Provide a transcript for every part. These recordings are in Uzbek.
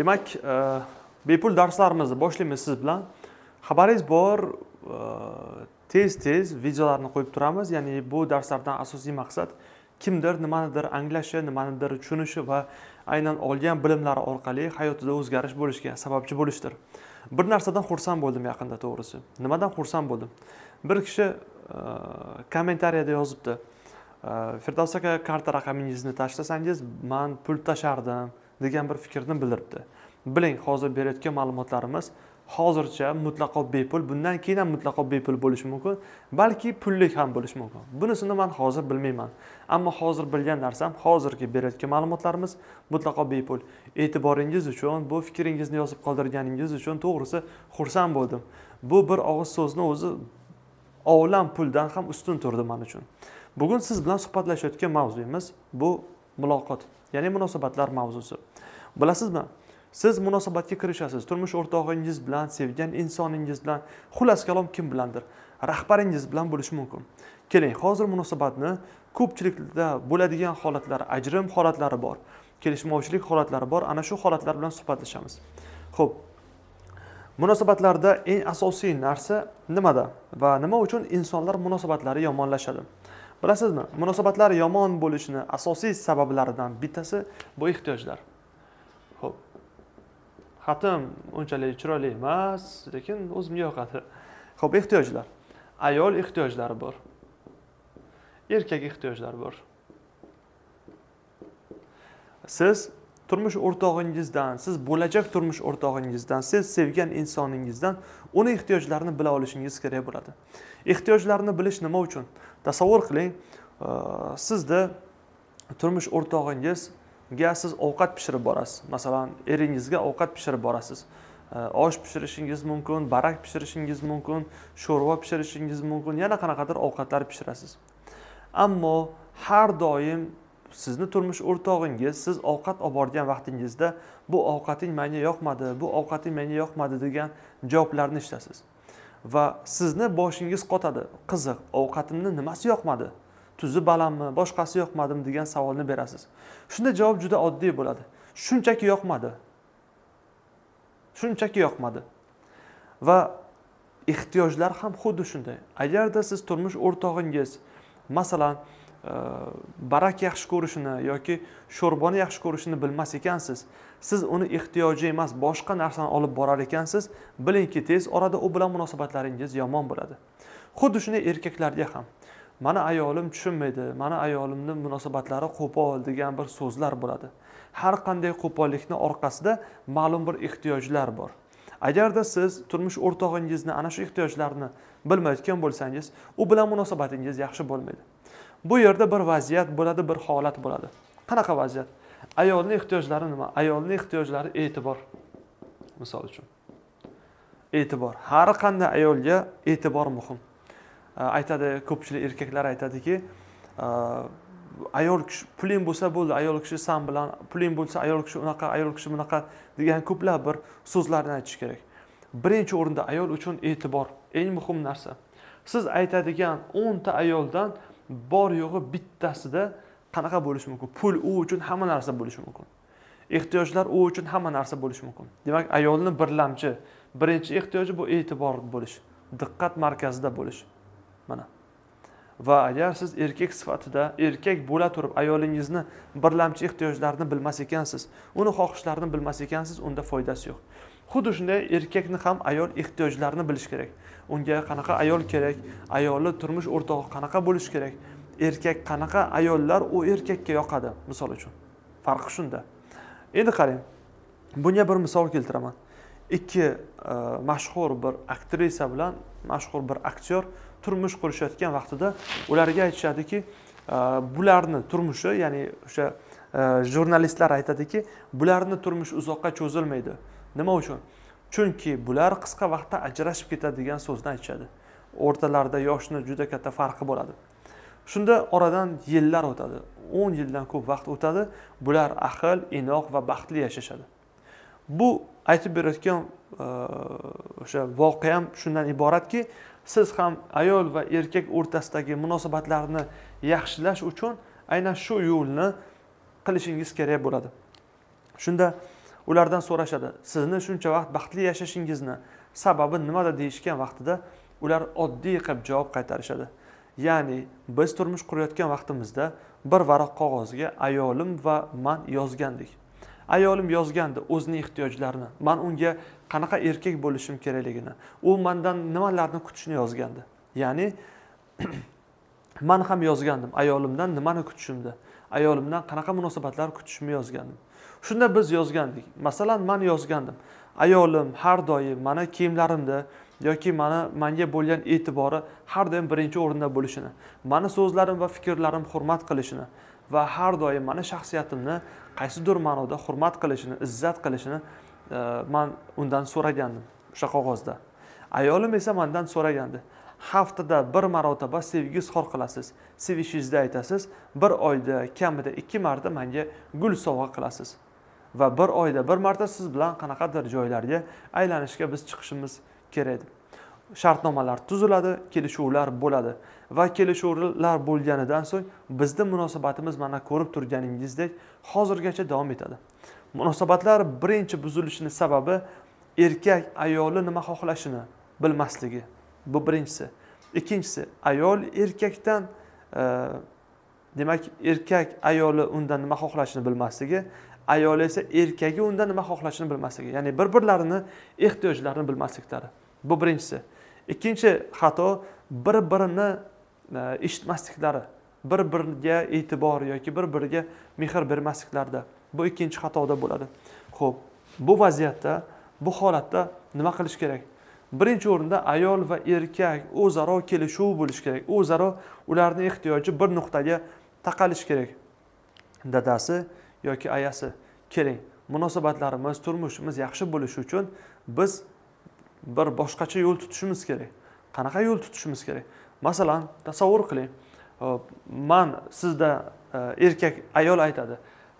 demak e, bepul darslarimizni boshlaymiz siz bilan xabaringiz bor e, tez tez videolarni qo'yib turamiz ya'ni bu darslardan asosiy maqsad kimdir nimanidir anglashi nimanidir tushunishi va aynan olgan bilimlari orqali hayotida o'zgarish bo'lishiga sababchi bo'lishdir bir narsadan xursand bo'ldim yaqinda to'g'risi nimadan xursand bo'ldim bir kishi e, kommentariyada yozibdi firdavs aka karta raqamingizni tashlasangiz man pul tashlardim degan bir fikrni bildiribdi biling hozir berayotgan ma'lumotlarimiz hozircha mutlaqo bepul bundan keyin ham mutlaqo bepul bo'lishi mumkin balki pullik ham bo'lishi mumkin bunisini man hozir bilmayman ammo hozir bilgan narsam hozirgi berayotgan ma'lumotlarimiz mutlaqo bepul e'tiboringiz uchun bu fikringizni yozib qoldirganingiz uchun to'g'risi xursand bo'ldim bu bir og'iz so'zni o'zi olam puldan ham ustun turdi man uchun bugun siz bilan suhbatlashayotgan mavzuyimiz bu muloqot ya'ni munosabatlar mavzusi bilasizmi siz munosabatga kirishasiz turmush o'rtog'ingiz bilan sevgan insoningiz bilan xullas kalom kim bilandir rahbaringiz bilan bo'lishi mumkin keling hozir munosabatni ko'pchilikda bo'ladigan holatlar ajrim holatlari bor kelishmovchilik holatlari bor ana shu holatlar bilan suhbatlashamiz ho'p munosabatlarda eng asosiy narsa nimada va nima uchun insonlar munosabatlari yomonlashadi bilasizmi munosabatlar yomon bo'lishini asosiy sabablaridan bittasi bu ehtiyojlar ho'p xatim unchalik chiroyli emas lekin o'zimga yoqadi ho'p ehtiyojlar ayol ehtiyojlari bor erkak ehtiyojlari bor siz turmush o'rtog'ingizdan siz bo'lajak turmush o'rtog'ingizdan siz sevgan insoningizdan uni ehtiyojlarini bila olishingiz kerak bo'ladi ehtiyojlarni bilish nima uchun tasavvur qiling e, sizda turmush o'rtog'ingizga siz ovqat pishirib borasiz masalan eringizga ovqat pishirib borasiz e, osh pishirishingiz mumkin barak pishirishingiz mumkin sho'rva pishirishingiz mumkin yana qanaqadir ovqatlar pishirasiz ammo har doim sizni turmush o'rtog'ingiz siz ovqat olib borgan vaqtingizda bu ovqating menga yoqmadi bu ovqating menga yoqmadi degan javoblarni işte va sizni boshingiz qotadi qiziq ovqatimni nimasi yoqmadi tuzi balandmi boshqasi yoqmadimi degan savolni berasiz shunda javob juda oddiy bo'ladi shunchaki yoqmadi shunchaki yoqmadi va ehtiyojlar ham xuddi shunday agarda siz turmush o'rtog'ingiz masalan Э, barak yaxshi ko'rishini yoki sho'rboni yaxshi ko'rishini bilmas ekansiz siz uni ehtiyoji emas boshqa narsani olib borar ekansiz bilingki tez orada u bilan munosabatlaringiz yomon bo'ladi xuddi shunday erkaklarga ham mani ayolim tushunmaydi mani ayolimni munosabatlari qo'pol degan bir so'zlar bo'ladi har qanday qo'pollikni orqasida ma'lum bir ehtiyojlar bor agarda siz turmush o'rtog'ingizni ana shu ehtiyojlarni bilmayotgan bo'lsangiz u bilan munosabatingiz yaxshi bo'lmaydi bu yerda bir vaziyat bo'ladi bir holat bo'ladi qanaqa vaziyat ayolni ehtiyojlari nima ayolni ehtiyojlari e'tibor misol uchun e'tibor har qanday ayolga e'tibor muhim aytadi ko'pchilik erkaklar aytadiki ayol kishi puling bo'lsa bo'ldi ayol kishi san bilan puling bo'lsa ayol kishi unaqa ayol kishi bunaqa degan ko'plab bir so'zlarni aytish kerak birinchi o'rinda ayol uchun e'tibor eng muhim narsa siz aytadigan o'nta ayoldan bor yo'g'i bittasida qanaqa bo'lishi mumkin pul u uchun hamma narsa bo'lishi mumkin ehtiyojlar u uchun hamma narsa bo'lishi mumkin demak ayolni birlamchi birinchi ehtiyoji bu e'tibor bo'lish diqqat markazida bo'lish mana va agar siz erkak sifatida erkak bo'la turib ayolingizni birlamchi ehtiyojlarini bilmas ekansiz uni xohishlarini bilmas ekansiz unda foydasi yo'q xuddi shunday erkakni ham ayol ehtiyojlarini bilishi kerak unga qanaqa ayol kerak ayoli turmush o'rtog'i qanaqa bo'lishi kerak erkak qanaqa ayollar u erkakka yoqadi misol uchun farqi shunda endi qarang bunga bir misol keltiraman ikki e, mashhur bir aktrisa bilan mashhur bir aktyor turmush qurishayotgan vaqtida ularga aytishadiki e, bularni turmushi ya'ni o'sha e, jurnalistlar aytadiki bularni turmushi uzoqqa cho'zilmaydi nima uchun chunki bular qisqa vaqtda ajrashib ketadigan so'zni aytishadi o'rtalarida yoshni juda katta farqi bo'ladi shunda oradan yillar o'tadi o'n yildan ko'p vaqt o'tadi bular ahil inoq va baxtli yashashadi bu aytib berayotgan e, o'sha voqea ham shundan iboratki siz ham ayol va erkak o'rtasidagi munosabatlarni yaxshilash uchun aynan shu yo'lni qilishingiz kerak bo'ladi shunda ulardan so'rashadi sizni shuncha vaqt baxtli yashashingizni sababi nimada deyishgan vaqtida ular oddiy qilib javob qaytarishadi ya'ni biz turmush qurayotgan vaqtimizda bir varaq qog'ozga ayolim va man yozgandik ayolim yozgandi o'zini ehtiyojlarini man unga qanaqa erkak bo'lishim kerakligini u mandan nimalarni kutishni yozgandi ya'ni man ham yozgandim ayolimdan nimani kutishimni ayolimdan qanaqa munosabatlar kutishimni yozgandim shunda biz yozgandik masalan man yozgandim ayolim har doim mani kiyimlarimda yoki mani manga bo'lgan e'tibori har doim birinchi o'rinda bo'lishini mani so'zlarim va fikrlarim hurmat qilishini va har doim mani shaxsiyatimni qaysidir ma'noda hurmat qilishini izzat qilishini e, man undan so'ragandim o'sha qog'ozda ayolim esa mandan so'ragandi haftada bir marotaba sevgi izhor qilasiz sevishingizni aytasiz bir oyda kamida ikki marta manga gul sovg'a qilasiz va bir oyda bir marta siz bilan qanaqadir joylarga aylanishga biz chiqishimiz kerak deb shartnomalar tuziladi kelishuvlar bo'ladi va kelishuvlar bo'lganidan so'ng bizni munosabatimiz mana ko'rib turganingizdek hozirgacha davom etadi munosabatlar birinchi buzilishini sababi erkak ayoli nima xohlashini bilmasligi bu birinchisi ikkinchisi ayol erkakdan e, demak erkak ayoli undan nima xohlashini bilmasligi ayol esa erkagi undan nima xohlashini bilmasligi ya'ni bir birlarini ehtiyojlarini bilmasliklari bu birinchisi ikkinchi xato bir birini e, eshitmasliklari bir biriga e'tibor yoki bir biriga mehr bermasliklarida bu ikkinchi xatoda bo'ladi ho'p bu vaziyatda bu holatda nima qilish kerak birinchi o'rinda ayol va erkak o'zaro kelishuv bo'lishi kerak o'zaro ularni ehtiyoji bir nuqtaga taqalishi kerak dadasi yoki ayasi keling munosabatlarimiz turmushimiz yaxshi bo'lishi uchun biz bir boshqacha yo'l tutishimiz kerak qanaqa yo'l tutishimiz kerak masalan tasavvur qiling man sizda erkak ayol aytadi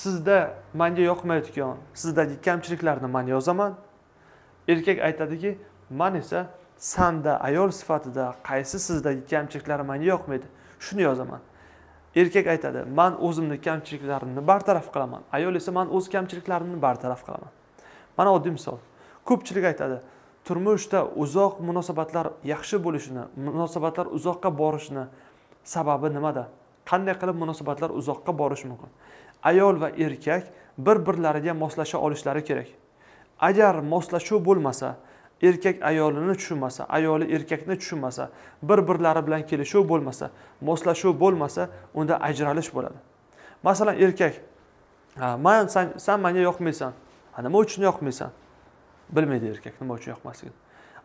sizda manga yoqmayotgan sizdagi kamchiliklarni man yozaman erkak aytadiki man esa sanda ayol sifatida qaysi sizdagi kamchiliklar manga yoqmaydi shuni yozaman erkak aytadi man o'zimni kamchiliklarimni bartaraf qilaman ayol esa man o'z kamchiliklarimni bartaraf qilaman mana oddiy misol ko'pchilik aytadi turmushda uzoq munosabatlar yaxshi bo'lishini munosabatlar uzoqqa borishini sababi nimada qanday qilib munosabatlar uzoqqa borishi mumkin ayol va erkak bir birlariga moslasha olishlari kerak agar moslashuv bo'lmasa erkak ayolini tushunmasa ayoli erkakni tushunmasa bir birlari bilan kelishuv bo'lmasa moslashuv bo'lmasa unda ajralish bo'ladi masalan erkak man san, san manga yoqmaysan nima uchun yoqmaysan bilmaydi erkak nima uchun yoqmasligini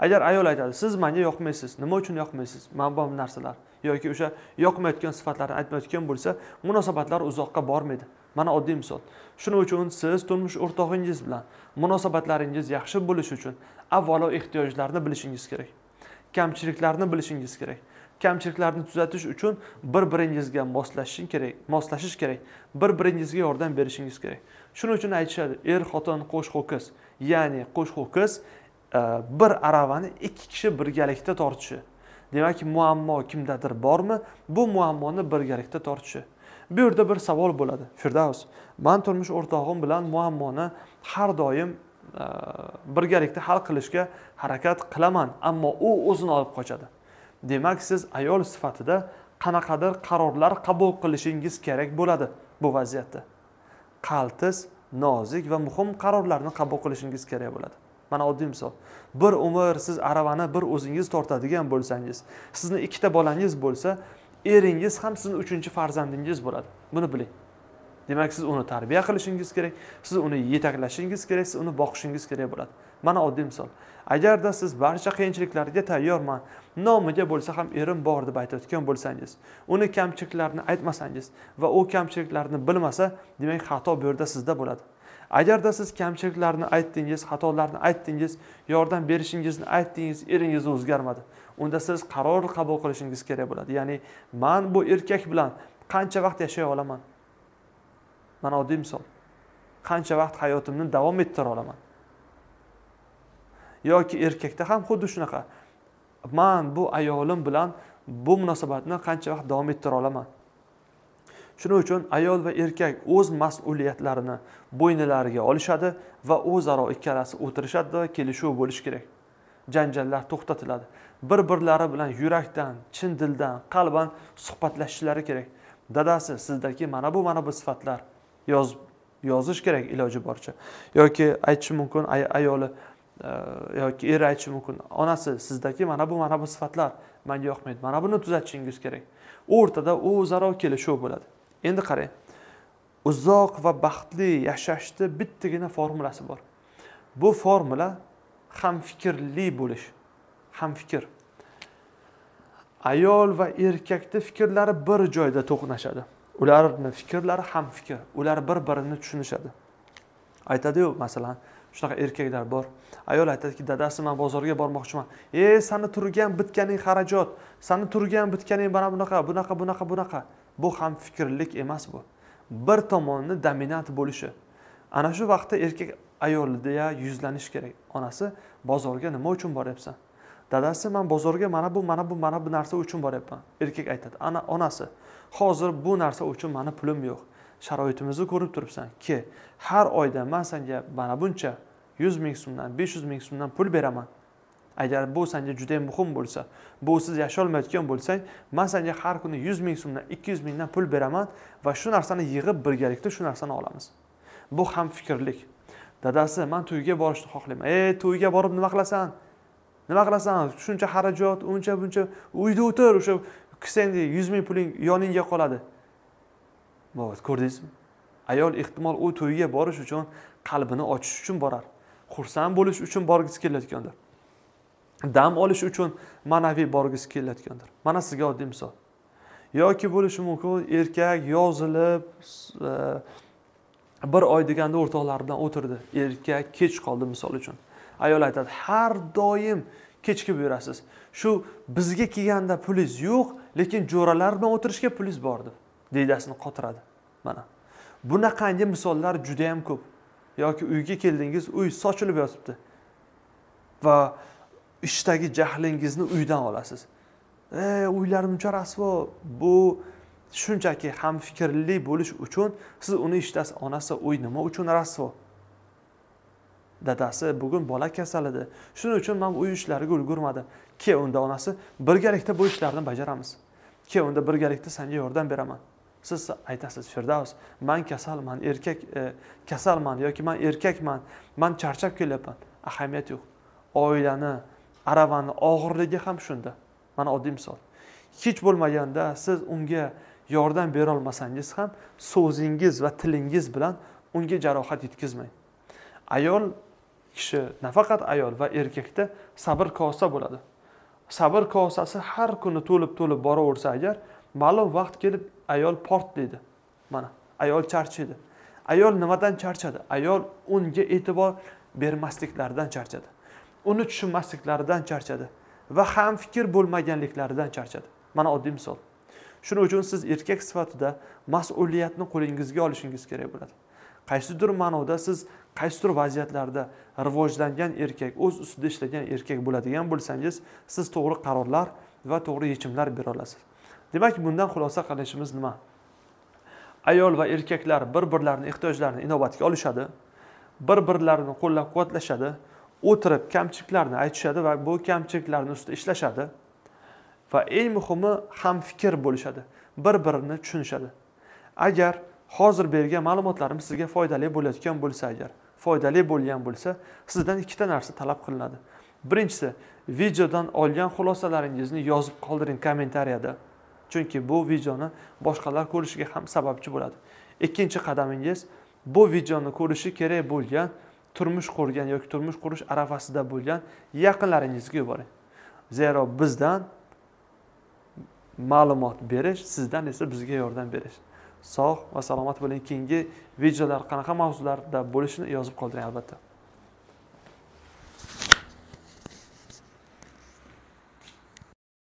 agar ayol aytadi siz manga yoqmaysiz nima uchun yoqmaysiz mana bu narsalar yoki o'sha yoqmayotgan sifatlarni aytmayotgan bo'lsa munosabatlar uzoqqa bormaydi mana oddiy misol shuning uchun siz turmush o'rtog'ingiz bilan munosabatlaringiz yaxshi bo'lishi uchun avvalo ehtiyojlarni bilishingiz kerak kamchiliklarni bilishingiz kerak kamchiliklarni tuzatish uchun bir biringizga moslashish kerak moslashish kerak bir biringizga yordam berishingiz kerak shuning uchun aytishadi er xotin qo'sh ho'kiz ya'ni qo'sh ho'kiz e, bir aravani ikki kishi birgalikda tortishi demak muammo kimdadir bormi bu muammoni birgalikda tortishi bu yerda bir savol bo'ladi firdavs man turmush o'rtog'im bilan muammoni har doim e, birgalikda hal qilishga harakat qilaman ammo u o'zini olib qochadi demak siz ayol sifatida qanaqadir qarorlar qabul qilishingiz kerak bo'ladi bu vaziyatda qaltis nozik va muhim qarorlarni qabul qilishingiz kerak bo'ladi mana oddiy misol bir umr siz aravani bir o'zingiz tortadigan bo'lsangiz sizni ikkita bolangiz bo'lsa eringiz ham sizni uchinchi farzandingiz bo'ladi buni biling demak siz uni tarbiya qilishingiz kerak siz uni yetaklashingiz kerak siz uni boqishingiz kerak bo'ladi mana oddiy misol agarda siz barcha qiyinchiliklarga tayyorman nomiga bo'lsa ham erim bor deb aytayotgan bo'lsangiz uni kamchiliklarini aytmasangiz va u kamchiliklarni bilmasa demak xato bu yerda sizda bo'ladi agarda siz kamchiliklarni aytdingiz xatolarni aytdingiz yordam berishingizni aytdingiz eringiz o'zgarmadi unda siz qaror qabul qilishingiz kerak bo'ladi ya'ni man bu erkak bilan qancha vaqt yashay olaman mana oddiy misol qancha vaqt hayotimni davom ettira olaman yoki erkakda ham xuddi shunaqa man bu ayolim bilan bu munosabatni qancha vaqt davom ettira olaman shuning uchun ayol va erkak o'z mas'uliyatlarini bo'ynilariga olishadi va o'zaro ikkalasi va kelishuv bo'lishi kerak janjallar to'xtatiladi bir birlari bilan yurakdan chin dildan qalban suhbatlashishlari kerak dadasi sizdagi mana bu mana bu sifatlar yoz yozish kerak iloji boricha yoki aytishi mumkin ay ayoli e, yoki eri aytishi mumkin onasi sizdagi mana bu mana bu sifatlar manga yoqmaydi mana buni tuzatishingiz kerak o'rtada o'zaro kelishuv bo'ladi endi qarang uzoq va baxtli yashashni bittagina formulasi bor bu formula hamfikrli bo'lish hamfikr ayol va erkakni fikrlari bir joyda to'qnashadi ularni fikrlari hamfikr ular bir birini tushunishadi aytadiyu masalan shunaqa erkaklar bor ayol aytadiki dadasi man bozorga bormoqchiman ey sani turgan bitganing xarajat sani turgan bitganing mana bunaqa bunaqa bunaqa bunaqa bu ham fikrlik emas bu bir tomonni dominant bo'lishi ana shu vaqtda erkak ayolida yuzlanish kerak onasi bozorga nima uchun boryapsan dadasi man bozorga mana bu mana bu mana bu narsa uchun boryapman erkak aytadi ana onasi hozir bu narsa uchun mani pulim yo'q sharoitimizni ko'rib turibsan ke har oyda man senga mana buncha yuz ming so'mdan besh yuz ming so'mdan pul beraman agar bu sanga juda yam muhim bo'lsa bu siz yasholmayotgan bo'lsang man sanga har kuni yuz ming so'mdan ikki yuz mingdan pul beraman va shu narsani yig'ib birgalikda shu narsani olamiz bu ham fikrlik dadasi man to'yga borishni xohlayman ey to'yga borib nima qilasan nima qilasan shuncha xarajat uncha buncha uyda o'tir o'sha senda yuz ming puling yoningga qoladi ko'rdingizmi ayol ehtimol u to'yga borish uchun qalbini ochish uchun borar xursand bo'lish uchun borgisi kelayotgandir dam olish uchun ma'naviy borgisi kelayotgandir mana sizga oddiy misol yoki bo'lishi mumkin erkak yozilib e, bir oy deganda o'rtoqlari bilan o'tirdi erkak kech qoldi misol uchun ayol aytadi har doim kechikib yurasiz shu bizga kelganda pulingiz yo'q lekin jo'ralar bilan o'tirishga pulingiz bor deb deydasini qotiradi mana bunaqangi misollar judayam ko'p yoki uyga keldingiz uy sochilib yotibdi va ishdagi jahlingizni uydan olasiz e uylarim uncha rasvo bu shunchaki hamfikrli bo'lish uchun siz uni eshitasiz onasi uy nima uchun rasvo dadasi bugun bola kasal edi shuning uchun man uy ishlariga ulgurmadim ke unda onasi birgalikda bu ishlarni bajaramiz ke unda birgalikda senga yordam beraman siz aytasiz firdavs man kasalman erkak e, kasalman yoki man erkakman man charchab kelyapman ahamiyat yo'q oilani aravani og'irligi ham shunda mana oddiy misol hech bo'lmaganda siz unga yordam berolmasangiz ham so'zingiz va tilingiz bilan unga jarohat yetkazmang ayol kishi nafaqat ayol va erkakda sabr kosa bo'ladi sabr kosasi har kuni to'lib to'lib boraversa agar ma'lum vaqt kelib ayol portlaydi mana ayol charchaydi ayol nimadan charchadi ayol unga e'tibor bermasliklardan charchadi uni tushunmasliklaridan charchadi va ham fikr bo'lmaganliklaridan charchadi mana oddiy misol shuning uchun siz erkak sifatida mas'uliyatni qo'lingizga olishingiz kerak bo'ladi qaysidir ma'noda siz qaysidir vaziyatlarda rivojlangan erkak o'z ustida ishlagan erkak bo'ladigan bo'lsangiz siz to'g'ri qarorlar va to'g'ri yechimlar bera olasiz demak bundan xulosa qilishimiz nima ayol va erkaklar bir birlarini ehtiyojlarini inobatga olishadi bir birlarini qo'llab quvvatlashadi o'tirib kamchiliklarni aytishadi va bu kamchiliklarni ustida ishlashadi va eng muhimi hamfikr bo'lishadi bir birini tushunishadi agar hozir bergan ma'lumotlarim sizga foydali bo'layotgan bo'lsa agar foydali bo'lgan bo'lsa sizdan ikkita narsa talab qilinadi birinchisi videodan olgan xulosalaringizni yozib qoldiring kommentariyada chunki bu videoni boshqalar ko'rishiga ham sababchi bo'ladi ikkinchi qadamingiz bu videoni ko'rishi kerak bo'lgan turmush qurgan yoki turmush qurish arafasida bo'lgan yaqinlaringizga yuboring zero bizdan ma'lumot berish sizdan esa bizga yordam berish sog' va salomat bo'ling keyingi videolar qanaqa mavzularda bo'lishini yozib qoldiring albatta